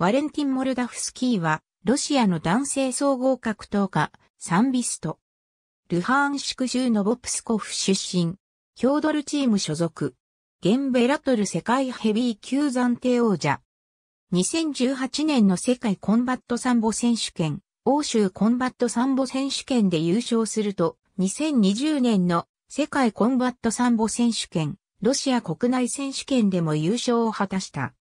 ワレンティン・モルダフスキーは、ロシアの男性総合格闘家、サンビスト。ルハーンシク州のボプスコフ出身。ヒョードルチーム所属。現ベラトル世界ヘビー級暫定王者。2018年の世界コンバットサンボ選手権、欧州コンバットサンボ選手権で優勝すると、2020年の世界コンバットサンボ選手権、ロシア国内選手権でも優勝を果たした。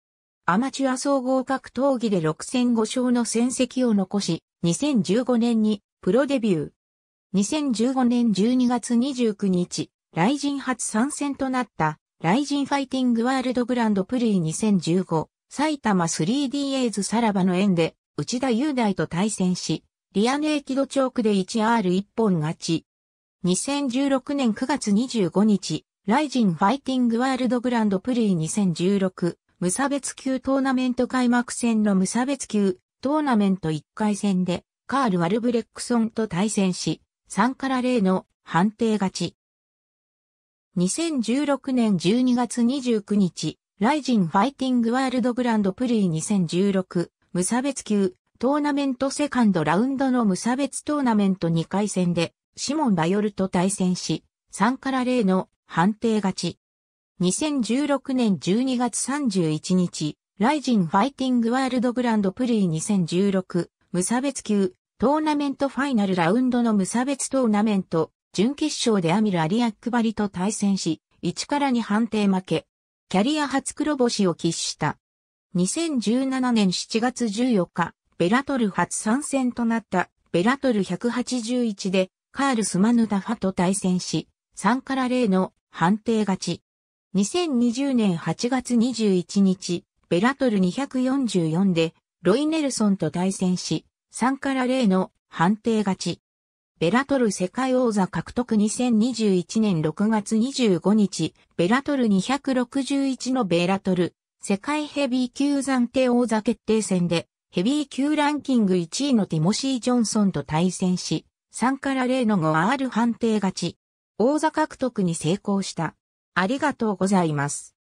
アマチュア総合格闘技で6戦5勝の戦績を残し、2015年にプロデビュー。2015年12月29日、雷神初参戦となった雷神ファイティングワールドグランドプリー2015埼玉 3D エイズさらばの縁で内田雄大と対戦し、リアネーキドチョークで 1R1 本勝ち。2016年9月25日、ライジンファイティングワールドグランドプリー2016無差別級トーナメント開幕戦の無差別級トーナメント1回戦でカール・ワルブレックソンと対戦し、3から0の判定勝ち。2016年12月29日、ライジンファイティングワールドグランドプリー2016無差別級トーナメントセカンドラウンドの無差別トーナメント2回戦でシモン・バヨルと対戦し、3から0の判定勝ち。2016年12月31日、ライジンファイティングワールドグランドプリー2016無差別級トーナメントファイナルラウンドの無差別トーナメント準決勝でアミル・アリアックバリと対戦し、1から2判定負け。キャリア初黒星を喫した。2017年7月14日、ベラトル初参戦となったベラトル181でカール・スマヌタファと対戦し、3から0の判定勝ち。2020年8月21日、ベラトル244で、ロイ・ネルソンと対戦し、3から0の判定勝ち。ベラトル世界王座獲得2021年6月25日、ベラトル261のベラトル、世界ヘビー級暫定王座決定戦で、ヘビー級ランキング1位のティモシー・ジョンソンと対戦し、3から0の 5R 判定勝ち。王座獲得に成功した。ありがとうございます。